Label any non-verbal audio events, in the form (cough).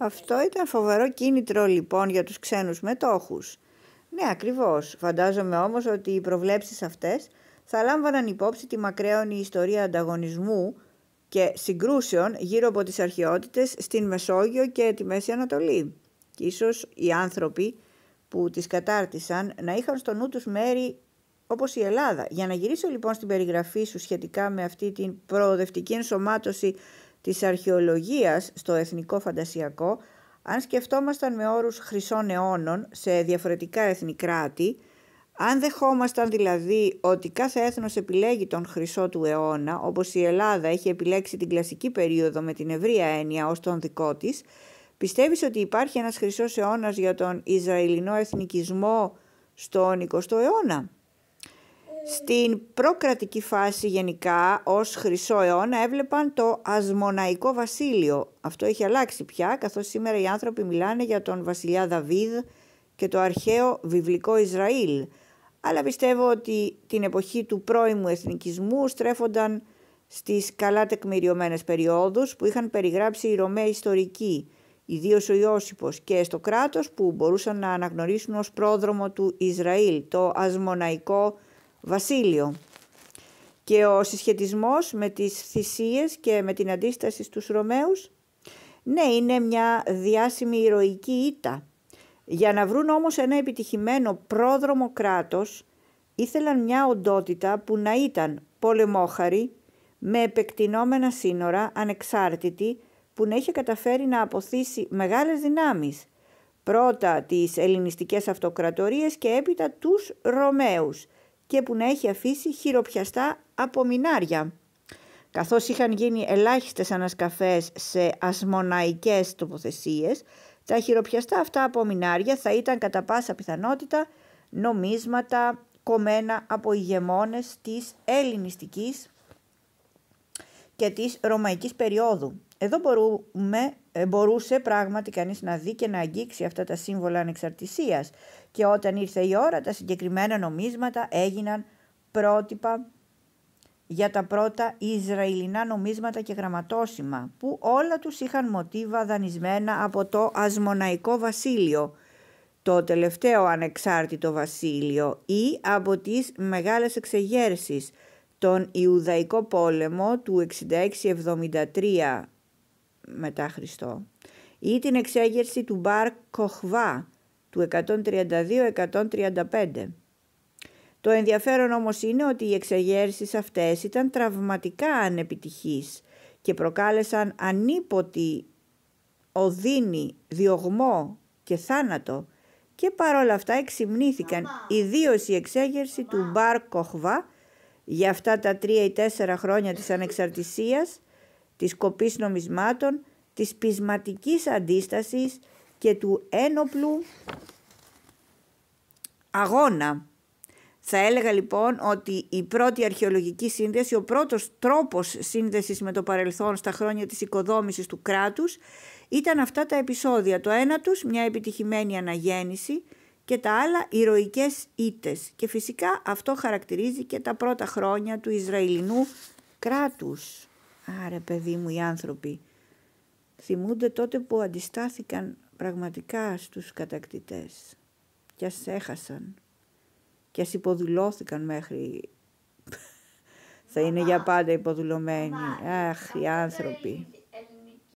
Αυτό ήταν φοβερό κίνητρο λοιπόν για τους ξένους μετόχους. Ναι, ακριβώς. Φαντάζομαι όμως ότι οι προβλέψεις αυτές θα λάμβαναν υπόψη τη μακραίωνη ιστορία ανταγωνισμού και συγκρούσεων γύρω από τις αρχαιότητες στην Μεσόγειο και τη Μέση Ανατολή. Και ίσως οι άνθρωποι που τις κατάρτισαν να είχαν στο νου τους μέρη όπως η Ελλάδα. Για να γυρίσω λοιπόν στην περιγραφή σου σχετικά με αυτή την προοδευτική ενσωμάτωση της αρχαιολογίας στο εθνικό φαντασιακό, αν σκεφτόμασταν με όρους χρυσών αιώνων σε διαφορετικά εθνικράτη, αν δεχόμασταν δηλαδή ότι κάθε έθνος επιλέγει τον χρυσό του αιώνα, όπως η Ελλάδα έχει επιλέξει την κλασική περίοδο με την ευρεία έννοια ως τον δικό της, πιστεύεις ότι υπάρχει ένας χρυσός αιώνας για τον Ισραηλινό εθνικισμό στον 20ο αιώνα. Στην προκρατική φάση γενικά ως χρυσό αιώνα έβλεπαν το ασμοναϊκό βασίλειο. Αυτό έχει αλλάξει πια καθώς σήμερα οι άνθρωποι μιλάνε για τον βασιλιά Δαβίδ και το αρχαίο βιβλικό Ισραήλ. Αλλά πιστεύω ότι την εποχή του πρώιμου εθνικισμού στρέφονταν στις καλά τεκμηριωμένες περιόδους που είχαν περιγράψει οι Ρωμαίοι ιστορικοί, ιδίως ο Ιώσυπος και στο κράτος που μπορούσαν να αναγνωρίσουν ως πρόδρομο του Ισραήλ, το ασμοναϊκό βασίλειο και ο συσχετισμός με τις θυσίες και με την αντίσταση στους Ρωμαίους ναι είναι μια διάσημη ηρωική ήττα. Για να βρουν όμως ένα επιτυχημένο πρόδρομο κράτος ήθελαν μια οντότητα που να ήταν πολεμόχαρη με επεκτηνόμενα σύνορα ανεξάρτητη που να είχε καταφέρει να αποθήσει μεγάλες δυνάμεις πρώτα τις ελληνιστικές αυτοκρατορίες και έπειτα τους Ρωμαίους και που να έχει αφήσει χειροπιαστά απομεινάρια. Καθώς είχαν γίνει ελάχιστες ανασκαφές σε ασμοναϊκές τοποθεσίες, τα χειροπιαστά αυτά απομεινάρια θα ήταν κατά πάσα πιθανότητα νομίσματα κομμένα από ηγεμόνες της ελληνιστικής και της ρωμαϊκής περίοδου. Εδώ μπορούμε, ε, μπορούσε πράγματι κανείς να δει και να αγγίξει αυτά τα σύμβολα ανεξαρτησίας και όταν ήρθε η ώρα τα συγκεκριμένα νομίσματα έγιναν πρότυπα για τα πρώτα Ισραηλινά νομίσματα και γραμματόσημα που όλα τους είχαν μοτίβα δανεισμένα από το Ασμοναϊκό Βασίλειο το τελευταίο ανεξάρτητο βασίλειο ή από τις μεγάλες εξεγέρσεις τον Ιουδαϊκό πόλεμο του 66-73 μετά Χριστό ή την εξέγερση του Μπαρ Κοχβά του 132-135. Το ενδιαφέρον όμως είναι ότι οι εξεγέρσεις αυτές ήταν τραυματικά ανεπιτυχείς και προκάλεσαν ανίποτη οδύνη, διωγμό και θάνατο και παρόλα αυτά εξυμνήθηκαν ιδίως η εξέγερση του Μπαρ Κοχβά για αυτά τα τρία ή τέσσερα χρόνια της ανεξαρτησίας της κοπής νομισμάτων, της πισματικής αντίστασης και του ένοπλου αγώνα. Θα έλεγα λοιπόν ότι η πρώτη αρχαιολογική σύνδεση, ο πρώτος τρόπος σύνδεσης με το παρελθόν στα χρόνια της οικοδόμησης του κράτους ήταν αυτά τα επεισόδια. Το ένα τους μια επιτυχημένη αναγέννηση και τα άλλα ηρωικές ήτες. Και φυσικά αυτό χαρακτηρίζει και τα πρώτα χρόνια του Ισραηλινού κράτους. Άρα παιδί μου οι άνθρωποι θυμούνται τότε που αντιστάθηκαν πραγματικά στους κατακτητές και ας έχασαν και ας υποδουλώθηκαν μέχρι (laughs) θα είναι για πάντα υποδουλωμένοι. Αχ, οι άνθρωποι.